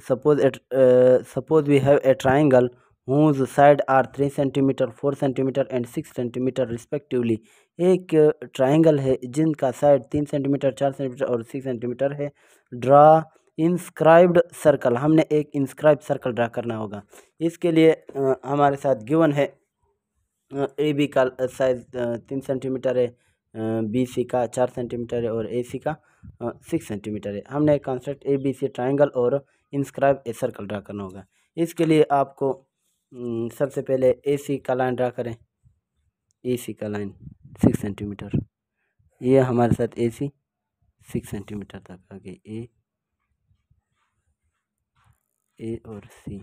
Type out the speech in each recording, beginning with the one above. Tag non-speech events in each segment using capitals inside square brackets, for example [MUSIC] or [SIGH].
suppose it uh, suppose we have a triangle whose side are centimetre four centimetre and six centimetre respectively एक triangle uh, है जिनका side तीन centimetre चार centimetre और six centimetre है draw inscribed circle हमने एक inscribe circle draw करना होगा इसके लिए आ, uh, हमारे साथ गिवन है ए uh, बी का साइज तीन सेंटीमीटर है बी सी का चार सेंटीमीटर है और ए सी का सिक्स सेंटीमीटर है हमने एक concept A B C triangle और इंस्क्राइब ए सर्कल ड्रा करना होगा इसके लिए आपको हम्म, सबसे पहले ए सी का लाइन ड्रा करें ए सी का लाइन सिक्स सेंटीमीटर ये हमारे साथ ए सी सिक्स सेंटीमीटर तक आ गई ए ए और सी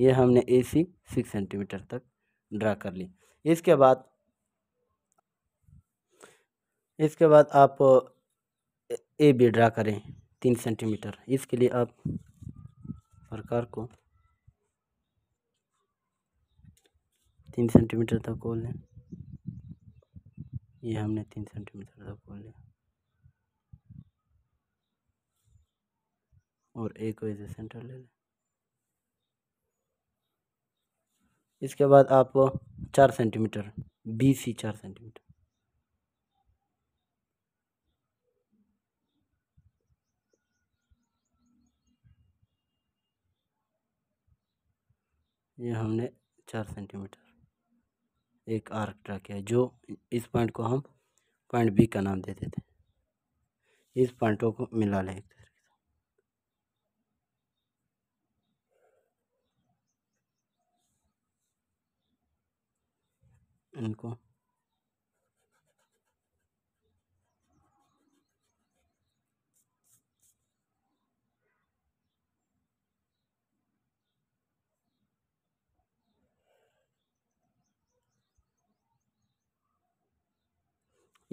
ये हमने ए सी सिक्स सेंटीमीटर तक ड्रा कर ली इसके बाद इसके बाद आप ए बी ड्रा करें तीन सेंटीमीटर इसके लिए आप प्रकार को तीन सेंटीमीटर तक खोल लें ये हमने तीन सेंटीमीटर तक खोल लिया और ए को इसे सेंटर ले लें इसके बाद आप चार सेंटीमीटर बी सी चार सेंटीमीटर ये हमने चार सेंटीमीटर एक आर्क ड्रा किया जो इस पॉइंट को हम पॉइंट बी का नाम दे देते हैं इस पॉइंटों को मिला लें एक तरीके से इनको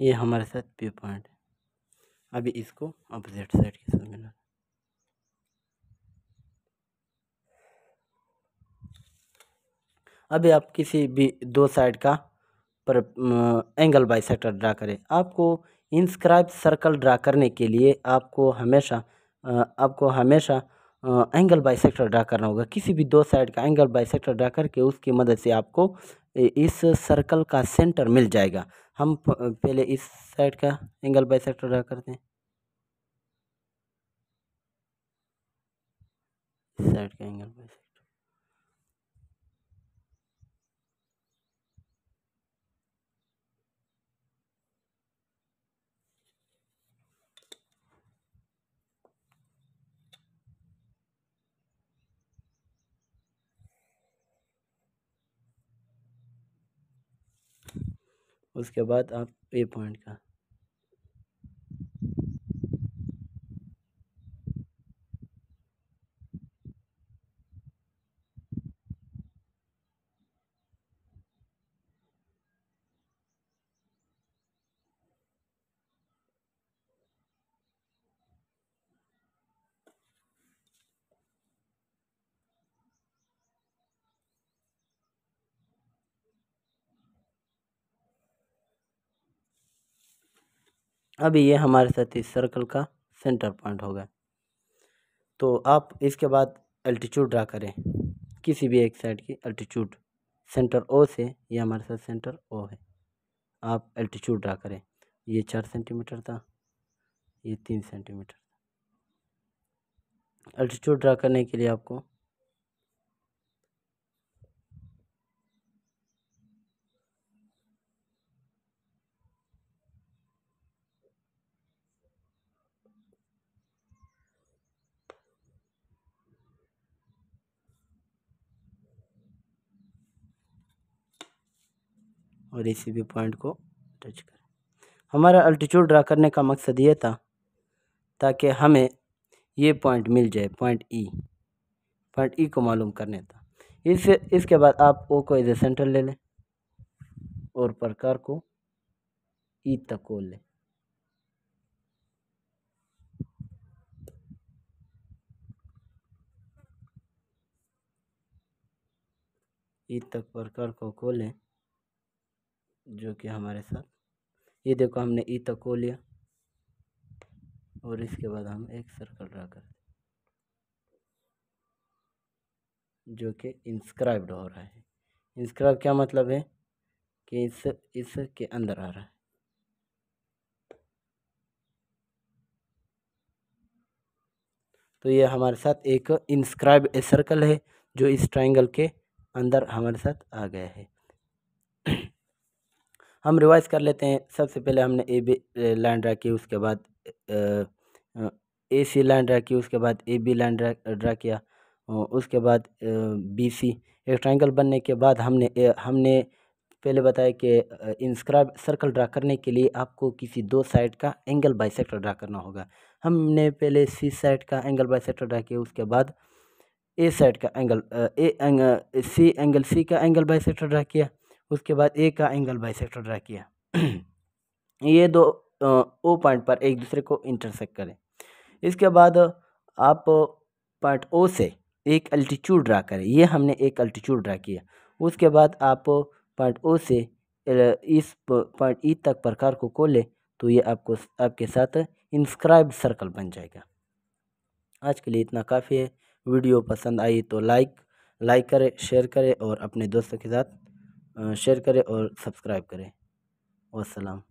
ये हमारे साथ पी पॉइंट है अभी इसको अपोजिट साइड के साथ मिला अभी आप किसी भी दो साइड का पर एंगल बाई सेक्टर ड्रा करें आपको इंस्क्राइब सर्कल ड्रा करने के लिए आपको हमेशा आपको हमेशा एंगल बाई सेक्टर ड्रा करना होगा किसी भी दो साइड का एंगल बाई सेक्टर ड्रा करके उसकी मदद से आपको इस सर्कल का सेंटर मिल जाएगा हम पहले इस साइड का एंगल सेक्टर ड्रा करते हैं साइड का एंगल बाई उसके बाद आप ए पॉइंट का अब ये हमारे साथ इस सर्कल का सेंटर पॉइंट होगा तो आप इसके बाद अल्टीट्यूड ड्रा करें किसी भी एक साइड की अल्टीट्यूड सेंटर ओ से ये हमारे साथ सेंटर ओ है आप अल्टीट्यूड ड्रा करें ये चार सेंटीमीटर था ये तीन सेंटीमीटर था अल्टीट्यूड ड्रा करने के लिए आपको और इसी भी पॉइंट को टच करें हमारा अल्टीट्यूड ड्रा करने का मकसद ये था ताकि हमें ये पॉइंट मिल जाए पॉइंट ई पॉइंट ई को मालूम करने था इस इसके बाद आप ओ को एज ए सेंटर ले लें और प्रकार को ई e तक को लें ई e तक प्रकार को खोलें जो कि हमारे साथ ये देखो हमने ई तक को लिया और इसके बाद हम एक सर्कल ड्रा कर जो कि इंस्क्राइब्ड हो रहा है इंस्क्राइब क्या मतलब है कि इस इसके अंदर आ रहा है तो ये हमारे साथ एक इंस्क्राइब सर्कल है जो इस ट्राइंगल के अंदर हमारे साथ आ गया है हम रिवाइज कर लेते हैं सबसे पहले हमने ए बी लाइन ड्रा की उसके बाद ए सी लाइन ड्रा की उसके बाद ए बी लाइन ड्रा किया उसके बाद बी सी एक ट्राइंगल बनने के बाद हमने ए, हमने पहले बताया कि इंस्क्राइब सर्कल ड्रा करने के लिए आपको किसी दो साइड का एंगल बाइसेक्टर ड्रा करना होगा हमने पहले सी साइड का एंगल बाइसेक्टर ड्रा किया उसके बाद ए साइड का एंगल ए एंग, सी एंगल सी का एंगल बाइसेक्टर ड्रा किया उसके बाद ए का एंगल बाइसेक्टर ड्रा किया [CLEARS THROAT] ये दो ओ पॉइंट पर एक दूसरे को इंटरसेक्ट करें इसके बाद आप पॉइंट ओ से एक अल्टीट्यूड ड्रा करें ये हमने एक अल्टीट्यूड ड्रा किया उसके बाद आप पॉइंट ओ से इस पॉइंट ई e तक प्रकार को खोलें तो ये आपको आपके साथ इंस्क्राइब सर्कल बन जाएगा आज के लिए इतना काफ़ी है वीडियो पसंद आई तो लाइक लाइक करें शेयर करें और अपने दोस्तों के साथ शेयर करें और सब्सक्राइब करें वसलम